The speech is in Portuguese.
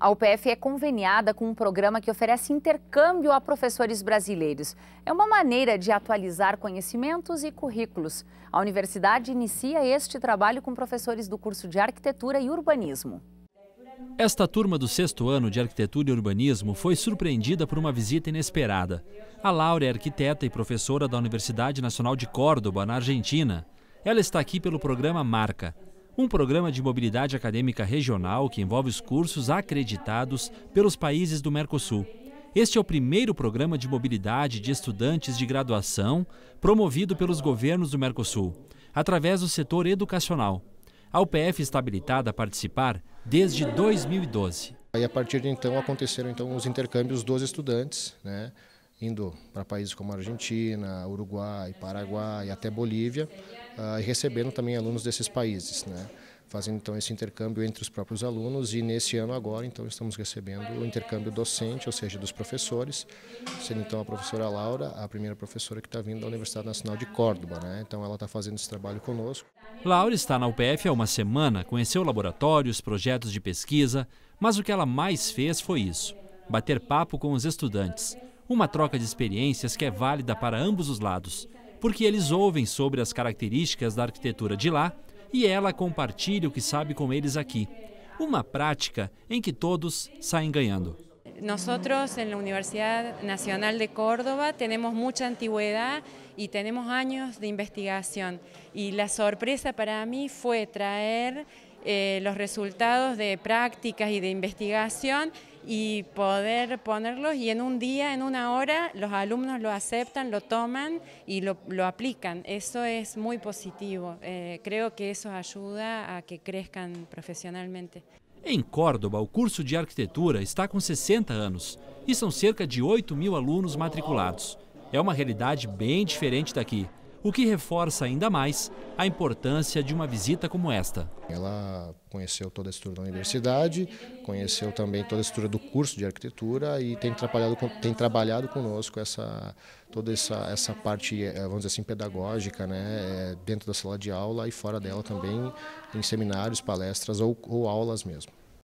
A UPF é conveniada com um programa que oferece intercâmbio a professores brasileiros. É uma maneira de atualizar conhecimentos e currículos. A universidade inicia este trabalho com professores do curso de arquitetura e urbanismo. Esta turma do sexto ano de arquitetura e urbanismo foi surpreendida por uma visita inesperada. A Laura é arquiteta e professora da Universidade Nacional de Córdoba, na Argentina. Ela está aqui pelo programa Marca um programa de mobilidade acadêmica regional que envolve os cursos acreditados pelos países do Mercosul. Este é o primeiro programa de mobilidade de estudantes de graduação promovido pelos governos do Mercosul, através do setor educacional. A UPF está habilitada a participar desde 2012. E a partir de então aconteceram então os intercâmbios dos estudantes, né? indo para países como Argentina, Uruguai, Paraguai, até Bolívia, uh, e recebendo também alunos desses países, né? fazendo então esse intercâmbio entre os próprios alunos e nesse ano agora então estamos recebendo o intercâmbio docente, ou seja, dos professores, sendo então a professora Laura a primeira professora que está vindo da Universidade Nacional de Córdoba, né? então ela está fazendo esse trabalho conosco. Laura está na UPF há uma semana, conheceu laboratórios, projetos de pesquisa, mas o que ela mais fez foi isso, bater papo com os estudantes uma troca de experiências que é válida para ambos os lados, porque eles ouvem sobre as características da arquitetura de lá e ela compartilha o que sabe com eles aqui. Uma prática em que todos saem ganhando. Nosotros en la Universidad Nacional de Córdoba tenemos mucha antigüedad y tenemos años de investigación. Y la sorpresa para mí fue traer eh, los resultados de prácticas y de investigación y poder ponerlos y en un día, en una hora, los alumnos lo aceptan, lo toman y lo, lo aplican. Eso es muy positivo. Eh, creo que eso ayuda a que crezcan profesionalmente. Em Córdoba, o curso de arquitetura está com 60 anos e são cerca de 8 mil alunos matriculados. É uma realidade bem diferente daqui o que reforça ainda mais a importância de uma visita como esta. Ela conheceu toda a estrutura da universidade, conheceu também toda a estrutura do curso de arquitetura e tem trabalhado, tem trabalhado conosco essa, toda essa, essa parte, eh, vamos dizer assim, pedagógica, né, eh, dentro da sala de aula e fora dela também, em seminários, palestras ou, ou aulas mesmo.